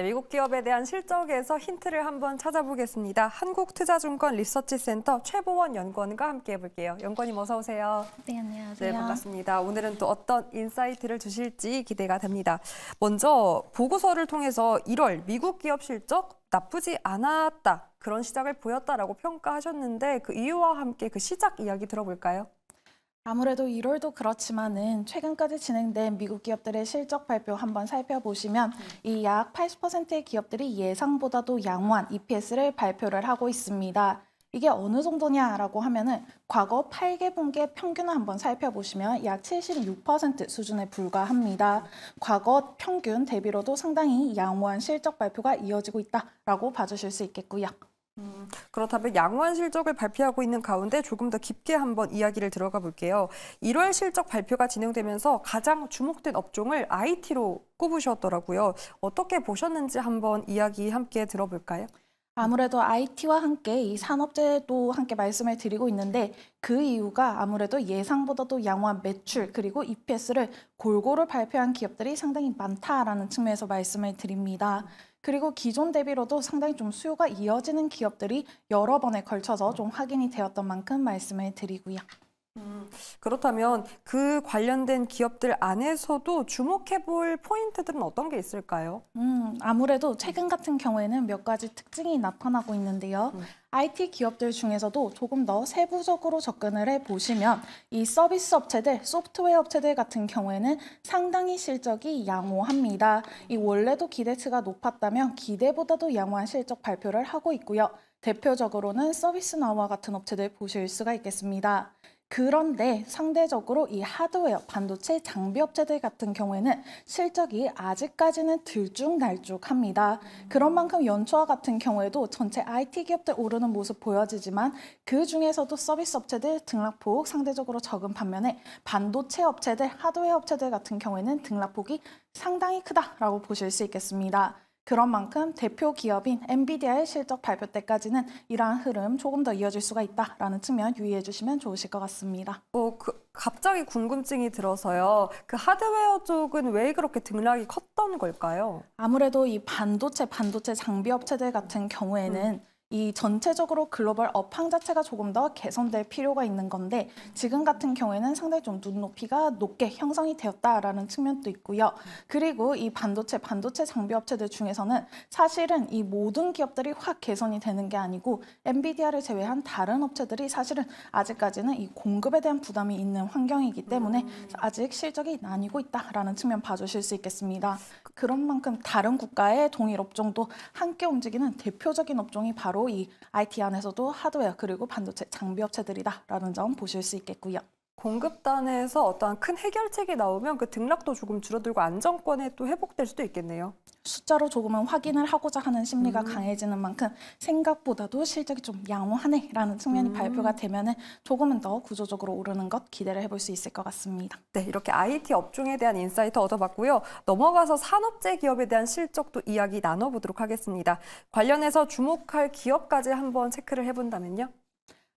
네, 미국 기업에 대한 실적에서 힌트를 한번 찾아보겠습니다. 한국투자증권 리서치센터 최보원 연구원과 함께 해볼게요. 연구원님 어서 오세요. 네, 안녕하세요. 네, 반갑습니다. 오늘은 또 어떤 인사이트를 주실지 기대가 됩니다. 먼저 보고서를 통해서 1월 미국 기업 실적 나쁘지 않았다. 그런 시작을 보였다라고 평가하셨는데 그 이유와 함께 그 시작 이야기 들어볼까요? 아무래도 1월도 그렇지만은 최근까지 진행된 미국 기업들의 실적 발표 한번 살펴보시면 이 약 80%의 기업들이 예상보다도 양호한 EPS를 발표를 하고 있습니다. 이게 어느 정도냐라고 하면은 과거 8개 분기 평균을 한번 살펴보시면 약 76% 수준에 불과합니다. 과거 평균 대비로도 상당히 양호한 실적 발표가 이어지고 있다라고 봐주실 수 있겠고요. 음, 그렇다면 양호한 실적을 발표하고 있는 가운데 조금 더 깊게 한번 이야기를 들어가 볼게요. 1월 실적 발표가 진행되면서 가장 주목된 업종을 IT로 꼽으셨더라고요. 어떻게 보셨는지 한번 이야기 함께 들어볼까요? 아무래도 IT와 함께 이 산업재도 함께 말씀을 드리고 있는데 그 이유가 아무래도 예상보다도 양호한 매출 그리고 EPS를 골고루 발표한 기업들이 상당히 많다라는 측면에서 말씀을 드립니다. 음. 그리고 기존 대비로도 상당히 좀 수요가 이어지는 기업들이 여러 번에 걸쳐서 좀 확인이 되었던 만큼 말씀을 드리고요. 음, 그렇다면 그 관련된 기업들 안에서도 주목해볼 포인트들은 어떤 게 있을까요? 음, 아무래도 최근 같은 경우에는 몇 가지 특징이 나타나고 있는데요. 음. IT 기업들 중에서도 조금 더 세부적으로 접근을 해보시면 이 서비스 업체들, 소프트웨어 업체들 같은 경우에는 상당히 실적이 양호합니다. 이 원래도 기대치가 높았다면 기대보다도 양호한 실적 발표를 하고 있고요. 대표적으로는 서비스나와 같은 업체들 보실 수가 있겠습니다. 그런데 상대적으로 이 하드웨어, 반도체 장비 업체들 같은 경우에는 실적이 아직까지는 들쭉날쭉합니다. 그런 만큼 연초와 같은 경우에도 전체 IT 기업들 오르는 모습 보여지지만 그 중에서도 서비스 업체들 등락폭 상대적으로 적은 반면에 반도체 업체들, 하드웨어 업체들 같은 경우에는 등락폭이 상당히 크다라고 보실 수 있겠습니다. 그런 만큼 대표 기업인 엔비디아의 실적 발표 때까지는 이러한 흐름 조금 더 이어질 수가 있다라는 측면 유의해 주시면 좋으실 것 같습니다. 어, 그, 갑자기 궁금증이 들어서요. 그 하드웨어 쪽은 왜 그렇게 등락이 컸던 걸까요? 아무래도 이 반도체, 반도체 장비 업체들 같은 경우에는 음. 이 전체적으로 글로벌 업황 자체가 조금 더 개선될 필요가 있는 건데 지금 같은 경우에는 상당히 좀 눈높이가 높게 형성이 되었다라는 측면도 있고요. 그리고 이 반도체, 반도체 장비 업체들 중에서는 사실은 이 모든 기업들이 확 개선이 되는 게 아니고 엔비디아를 제외한 다른 업체들이 사실은 아직까지는 이 공급에 대한 부담이 있는 환경이기 때문에 음. 아직 실적이 나뉘고 있다라는 측면 봐주실 수 있겠습니다. 그런 만큼 다른 국가의 동일 업종도 함께 움직이는 대표적인 업종이 바로 바로 이 IT 안에서도 하드웨어 그리고 반도체 장비 업체들이다라는 점 보실 수 있겠고요. 공급단에서 어떠한 큰 해결책이 나오면 그 등락도 조금 줄어들고 안정권에 또 회복될 수도 있겠네요. 숫자로 조금은 확인을 하고자 하는 심리가 음. 강해지는 만큼 생각보다도 실적이 좀 양호하네라는 측면이 음. 발표가 되면은 조금은 더 구조적으로 오르는 것 기대를 해볼 수 있을 것 같습니다. 네, 이렇게 IT 업종에 대한 인사이트 얻어봤고요. 넘어가서 산업재 기업에 대한 실적도 이야기 나눠보도록 하겠습니다. 관련해서 주목할 기업까지 한번 체크를 해본다면요.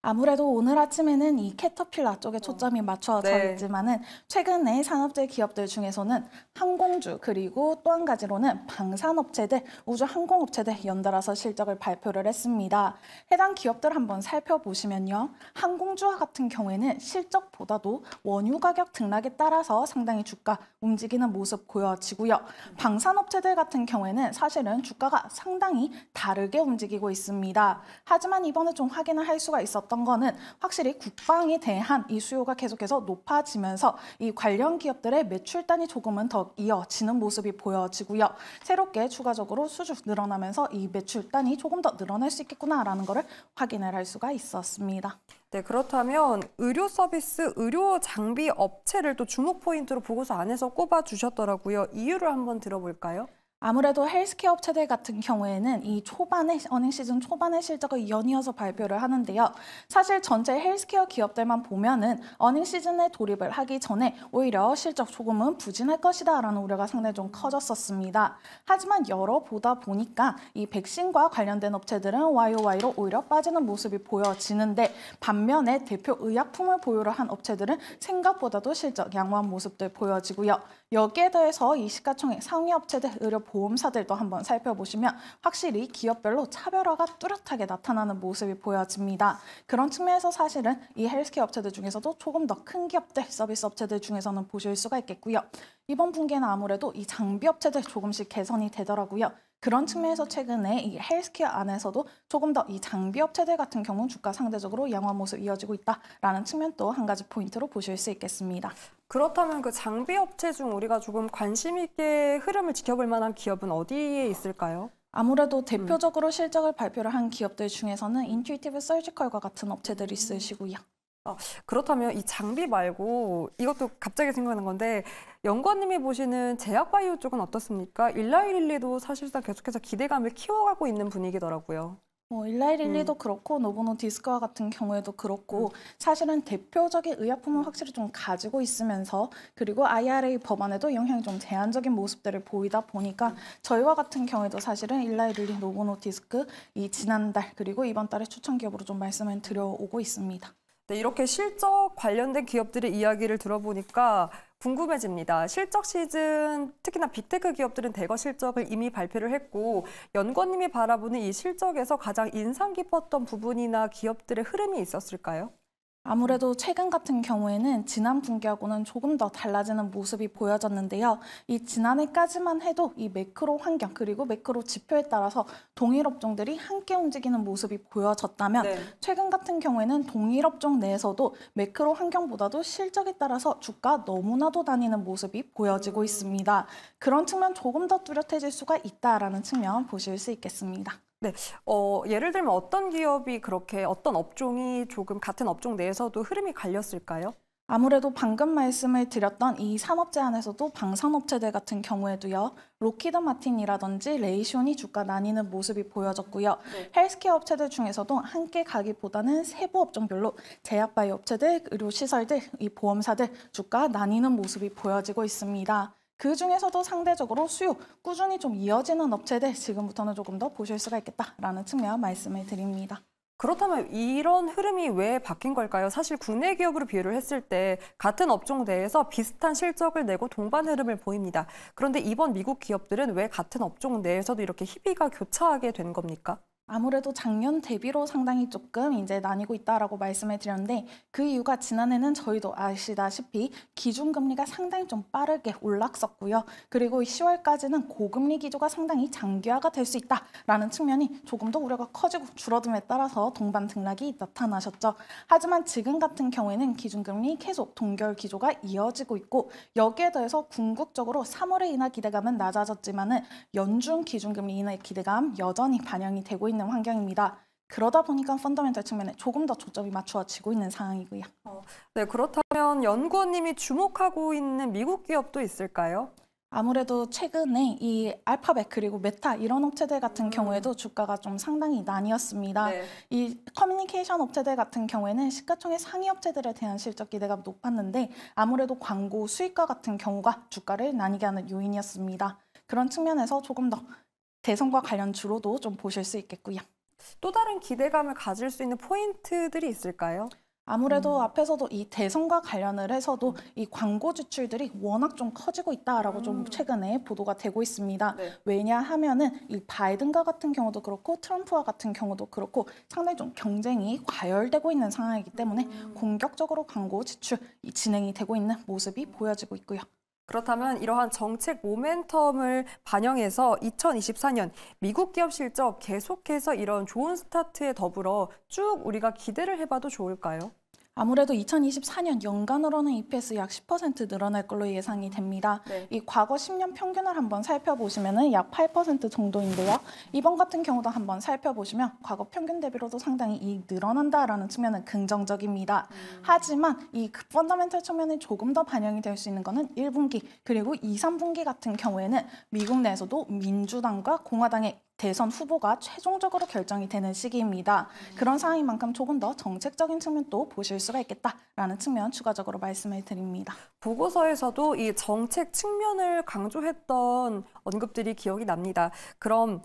아무래도 오늘 아침에는 이 캐터필라 쪽에 어. 초점이 맞춰져 네. 있지만은 최근에 산업재 기업들 중에서는 항공주 그리고 또 한 가지로는 방산업체들, 우주 항공업체들 연달아서 실적을 발표를 했습니다. 해당 기업들 한번 살펴보시면요. 항공주와 같은 경우에는 실적보다도 원유 가격 등락에 따라서 상당히 주가 움직이는 모습 보여지고요. 방산업체들 같은 경우에는 사실은 주가가 상당히 다르게 움직이고 있습니다. 하지만 이번에 좀 확인을 할 수가 있었 나던 거는 확실히 국방에 대한 이 수요가 계속해서 높아지면서 이 관련 기업들의 매출단이 조금은 더 이어지는 모습이 보여지고요. 새롭게 추가적으로 수주 늘어나면서 이 매출단이 조금 더 늘어날 수 있겠구나라는 것을 확인을 할 수가 있었습니다. 네, 그렇다면 의료 서비스, 의료 장비 업체를 또 주목 포인트로 보고서 안에서 꼽아 주셨더라고요. 이유를 한번 들어볼까요? 아무래도 헬스케어 업체들 같은 경우에는 이 초반에 어닝 시즌 초반에 실적을 연이어서 발표를 하는데요. 사실 전체 헬스케어 기업들만 보면은 어닝 시즌에 돌입을 하기 전에 오히려 실적 조금은 부진할 것이다라는 우려가 상당히 좀 커졌었습니다. 하지만 여러 보다 보니까 이 백신과 관련된 업체들은 YOY로 오히려 빠지는 모습이 보여지는데 반면에 대표 의약품을 보유를 한 업체들은 생각보다도 실적 양호한 모습들 보여지고요. 여기에 더해서 이 시가총액 상위 업체들 의료 보험사들도 한번 살펴보시면 확실히 기업별로 차별화가 뚜렷하게 나타나는 모습이 보여집니다. 그런 측면에서 사실은 이 헬스케어 업체들 중에서도 조금 더 큰 기업들, 서비스 업체들 중에서는 보실 수가 있겠고요. 이번 분기에는 아무래도 이 장비 업체들 조금씩 개선이 되더라고요. 그런 측면에서 최근에 이 헬스케어 안에서도 조금 더 이 장비 업체들 같은 경우 주가 상대적으로 양호한 모습 이어지고 있다라는 측면도 한 가지 포인트로 보실 수 있겠습니다. 그렇다면 그 장비 업체 중 우리가 조금 관심 있게 흐름을 지켜볼 만한 기업은 어디에 있을까요? 아무래도 음. 대표적으로 음. 실적을 발표를 한 기업들 중에서는 인튜이티브 서지컬과 같은 업체들이 음. 있으시고요. 아, 그렇다면 이 장비 말고 이것도 갑자기 생각나는 건데 연구원님이 보시는 제약바이오 쪽은 어떻습니까? 일라이릴리도 사실상 계속해서 기대감을 키워가고 있는 분위기더라고요. 뭐 일라이릴리도 음. 그렇고 노보노디스크와 같은 경우에도 그렇고 음. 사실은 대표적인 의약품은 확실히 좀 가지고 있으면서 그리고 IRA 법안에도 영향이 좀 제한적인 모습들을 보이다 보니까 음. 저희와 같은 경우에도 사실은 일라이릴리 노보노디스크 이 지난달 그리고 이번 달에 추천 기업으로 좀 말씀을 드려오고 있습니다. 네, 이렇게 실적 관련된 기업들의 이야기를 들어보니까 궁금해집니다. 실적 시즌 특히나 빅테크 기업들은 대거 실적을 이미 발표를 했고 연구원님이 바라보는 이 실적에서 가장 인상 깊었던 부분이나 기업들의 흐름이 있었을까요? 아무래도 최근 같은 경우에는 지난 분기하고는 조금 더 달라지는 모습이 보여졌는데요. 이 지난해까지만 해도 이 매크로 환경 그리고 매크로 지표에 따라서 동일 업종들이 함께 움직이는 모습이 보여졌다면 네. 최근 같은 경우에는 동일 업종 내에서도 매크로 환경보다도 실적에 따라서 주가 너무나도 다니는 모습이 보여지고 음. 있습니다. 그런 측면 조금 더 뚜렷해질 수가 있다라는 측면 보실 수 있겠습니다. 네, 어, 예를 들면 어떤 기업이 그렇게 어떤 업종이 조금 같은 업종 내에서도 흐름이 갈렸을까요? 아무래도 방금 말씀을 드렸던 이 산업재 안에서도 방산업체들 같은 경우에도요. 로키드 마틴이라든지 레이션이 주가 나뉘는 모습이 보여졌고요. 네. 헬스케어 업체들 중에서도 함께 가기보다는 세부 업종별로 제약 바이 업체들, 의료시설들, 이 보험사들 주가 나뉘는 모습이 보여지고 있습니다. 그중에서도 상대적으로 수요 꾸준히 좀 이어지는 업체들 지금부터는 조금 더 보실 수가 있겠다라는 측면 말씀을 드립니다. 그렇다면 이런 흐름이 왜 바뀐 걸까요? 사실 국내 기업으로 비유를 했을 때 같은 업종 내에서 비슷한 실적을 내고 동반 흐름을 보입니다. 그런데 이번 미국 기업들은 왜 같은 업종 내에서도 이렇게 희비가 교차하게 된 겁니까? 아무래도 작년 대비로 상당히 조금 이제 나뉘고 있다라고 말씀을 드렸는데 그 이유가 지난해는 저희도 아시다시피 기준금리가 상당히 좀 빠르게 올랐었고요. 그리고 10월까지는 고금리 기조가 상당히 장기화가 될 수 있다라는 측면이 조금 더 우려가 커지고 줄어듦에 따라서 동반 등락이 나타나셨죠. 하지만 지금 같은 경우에는 기준금리 계속 동결 기조가 이어지고 있고 여기에 더해서 궁극적으로 3월에 인하 기대감은 낮아졌지만은 연중 기준금리 인하 기대감 여전히 반영이 되고 있는. 있는 환경입니다. 그러다 보니까 펀더멘털 측면에 조금 더 초점이 맞춰지고 있는 상황이고요. 어, 네, 그렇다면 연구원님이 주목하고 있는 미국 기업도 있을까요? 아무래도 최근에 이 알파벳 그리고 메타 이런 업체들 같은 음. 경우에도 주가가 좀 상당히 나뉘었습니다. 네. 이 커뮤니케이션 업체들 같은 경우에는 시가총액 상위 업체들에 대한 실적 기대가 높았는데 아무래도 광고 수익과 같은 경우가 주가를 나뉘게 하는 요인이었습니다. 그런 측면에서 조금 더 대선과 관련 주로도 좀 보실 수 있겠고요. 또 다른 기대감을 가질 수 있는 포인트들이 있을까요? 아무래도 음. 앞에서도 이 대선과 관련을 해서도 이 광고 지출들이 워낙 좀 커지고 있다라고 음. 좀 최근에 보도가 되고 있습니다. 네. 왜냐하면은 이 바이든과 같은 경우도 그렇고 트럼프와 같은 경우도 그렇고 상당히 좀 경쟁이 과열되고 있는 상황이기 때문에 음. 공격적으로 광고 지출 이 진행이 되고 있는 모습이 보여지고 있고요. 그렇다면 이러한 정책 모멘텀을 반영해서 2024년 미국 기업 실적 계속해서 이런 좋은 스타트에 더불어 쭉 우리가 기대를 해봐도 좋을까요? 아무래도 2024년 연간으로는 EPS 약 10% 늘어날 걸로 예상이 됩니다. 네. 이 과거 10년 평균을 한번 살펴보시면 약 8% 정도인데요. 이번 같은 경우도 한번 살펴보시면 과거 평균 대비로도 상당히 이 늘어난다라는 측면은 긍정적입니다. 음. 하지만 이 펀더멘털 측면이 조금 더 반영이 될 수 있는 것은 1분기 그리고 2, 3분기 같은 경우에는 미국 내에서도 민주당과 공화당의 대선 후보가 최종적으로 결정이 되는 시기입니다. 음. 그런 상황인 만큼 조금 더 정책적인 측면도 보실 수가 있겠다라는 측면 추가적으로 말씀을 드립니다. 보고서에서도 이 정책 측면을 강조했던 언급들이 기억이 납니다. 그럼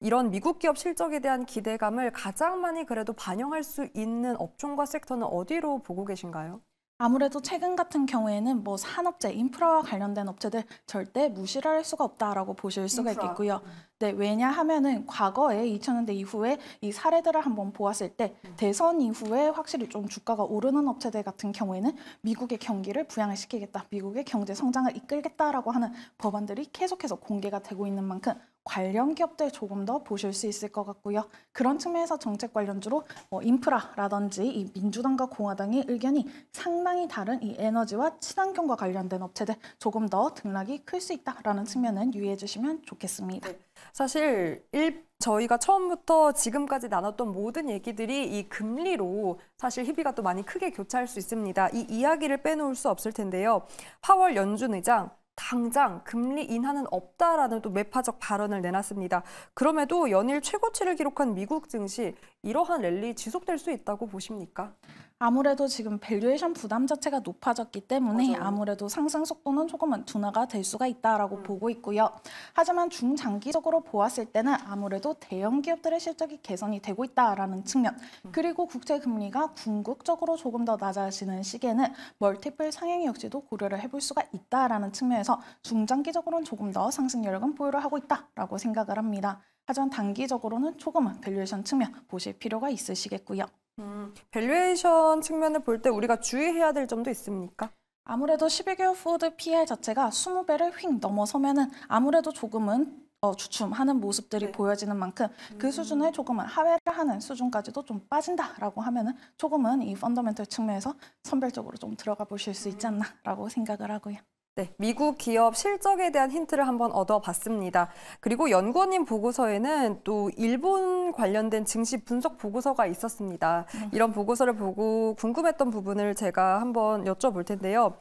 이런 미국 기업 실적에 대한 기대감을 가장 많이 그래도 반영할 수 있는 업종과 섹터는 어디로 보고 계신가요? 아무래도 최근 같은 경우에는 뭐 산업재, 인프라와 관련된 업체들 절대 무시를 할 수가 없다라고 보실 수가 인프라. 있겠고요. 음. 네, 왜냐하면은 과거에 2000년대 이후에 이 사례들을 한번 보았을 때 음. 대선 이후에 확실히 좀 주가가 오르는 업체들 같은 경우에는 미국의 경기를 부양을 시키겠다, 미국의 경제 성장을 이끌겠다라고 하는 법안들이 계속해서 공개가 되고 있는 만큼 관련 기업들 조금 더 보실 수 있을 것 같고요. 그런 측면에서 정책 관련주로 뭐 인프라라든지 이 민주당과 공화당의 의견이 상당히 다른 이 에너지와 친환경과 관련된 업체들 조금 더 등락이 클 수 있다라는 측면은 유의해 주시면 좋겠습니다. 네. 사실 일, 저희가 처음부터 지금까지 나눴던 모든 얘기들이 이 금리로 사실 희비가 또 많이 크게 교차할 수 있습니다. 이 이야기를 빼놓을 수 없을 텐데요. 파월 연준 의장 당장 금리 인하는 없다라는 또 매파적 발언을 내놨습니다. 그럼에도 연일 최고치를 기록한 미국 증시 이러한 랠리 지속될 수 있다고 보십니까? 아무래도 지금 밸류에이션 부담 자체가 높아졌기 때문에 맞아요. 아무래도 상승 속도는 조금은 둔화가 될 수가 있다라고 음. 보고 있고요. 하지만 중장기적으로 보았을 때는 아무래도 대형 기업들의 실적이 개선이 되고 있다라는 측면 음. 그리고 국채 금리가 궁극적으로 조금 더 낮아지는 시기에는 멀티플 상향 역시도 고려를 해볼 수가 있다라는 측면에서 중장기적으로는 조금 더 상승 여력은 보유를 하고 있다라고 생각을 합니다. 하지만 단기적으로는 조금은 밸류에이션 측면 보실 필요가 있으시겠고요. 음, 밸류에이션 측면을 볼 때 우리가 주의해야 될 점도 있습니까? 아무래도 12개월 포드 PL 자체가 20배를 휙 넘어서면은 아무래도 조금은 어, 주춤하는 모습들이 네. 보여지는 만큼 그 음. 수준을 조금은 하회를 하는 수준까지도 좀 빠진다라고 하면은 조금은 이 펀더멘털 측면에서 선별적으로 좀 들어가 보실 수 있지 음. 않나라고 생각을 하고요. 네, 미국 기업 실적에 대한 힌트를 한번 얻어봤습니다. 그리고 연구원님 보고서에는 또 일본 관련된 증시 분석 보고서가 있었습니다. 음. 이런 보고서를 보고 궁금했던 부분을 제가 한번 여쭤볼 텐데요.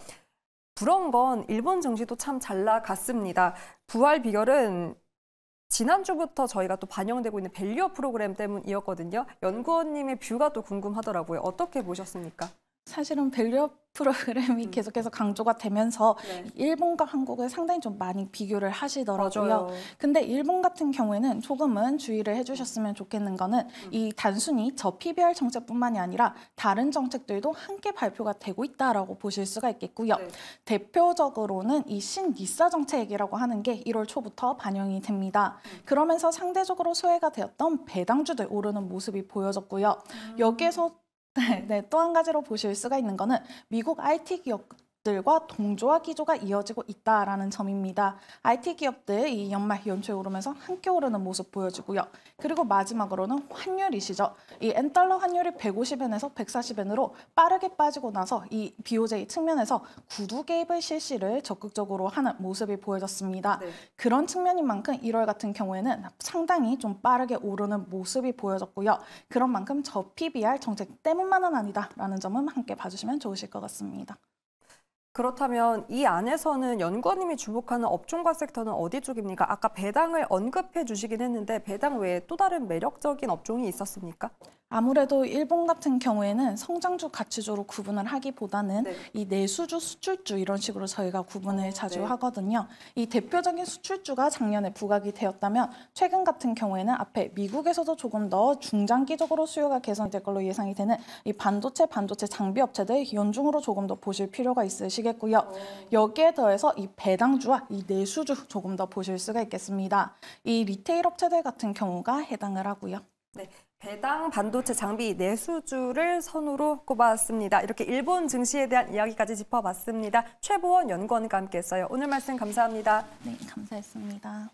부러운 건 일본 증시도 참 잘 나갔습니다. 부활 비결은 지난주부터 저희가 또 반영되고 있는 밸류업 프로그램 때문이었거든요. 연구원님의 뷰가 또 궁금하더라고요. 어떻게 보셨습니까? 사실은 밸류업 프로그램이 음. 계속해서 강조가 되면서 네. 일본과 한국을 상당히 좀 많이 비교를 하시더라고요. 맞아요. 근데 일본 같은 경우에는 조금은 주의를 해주셨으면 좋겠는 거는 음. 이 단순히 저 PBR 정책뿐만이 아니라 다른 정책들도 함께 발표가 되고 있다라고 보실 수가 있겠고요. 네. 대표적으로는 이 신니사 정책이라고 하는 게 1월 초부터 반영이 됩니다. 음. 그러면서 상대적으로 소외가 되었던 배당주들 오르는 모습이 보여졌고요. 음. 여기에서 네, 또 한 가지로 보실 수가 있는 것은 미국 IT 기업 들과 동조와 기조가 이어지고 있다라는 점입니다. IT 기업들 이 연말 연초에 오르면서 함께 오르는 모습 보여지고요. 그리고 마지막으로는 환율이시죠. 이 엔달러 환율이 150엔에서 140엔으로 빠르게 빠지고 나서 이 BOJ 측면에서 구두 개입을 실시를 적극적으로 하는 모습이 보여졌습니다. 네. 그런 측면인 만큼 1월 같은 경우에는 상당히 좀 빠르게 오르는 모습이 보여졌고요. 그런 만큼 저 PBR 정책 때문만은 아니다라는 점은 함께 봐주시면 좋으실 것 같습니다. 그렇다면 이 안에서는 연구원님이 주목하는 업종과 섹터는 어디 쪽입니까? 아까 배당을 언급해 주시긴 했는데 배당 외에 또 다른 매력적인 업종이 있었습니까? 아무래도 일본 같은 경우에는 성장주 가치주로 구분을 하기보다는 네. 이 내수주, 수출주 이런 식으로 저희가 구분을 어, 네. 자주 네. 하거든요. 이 대표적인 수출주가 작년에 부각이 되었다면 최근 같은 경우에는 앞에 미국에서도 조금 더 중장기적으로 수요가 개선될 걸로 예상이 되는 이 반도체, 반도체 장비 업체들 연중으로 조금 더 보실 필요가 있으시겠고요. 어. 여기에 더해서 이 배당주와 이 내수주 조금 더 보실 수가 있겠습니다. 이 리테일 업체들 같은 경우가 해당을 하고요. 네. 배당 반도체 장비 내수주를 선으로 꼽았습니다. 이렇게 일본 증시에 대한 이야기까지 짚어봤습니다. 최보원 연구원과 함께했어요. 오늘 말씀 감사합니다. 네, 감사했습니다.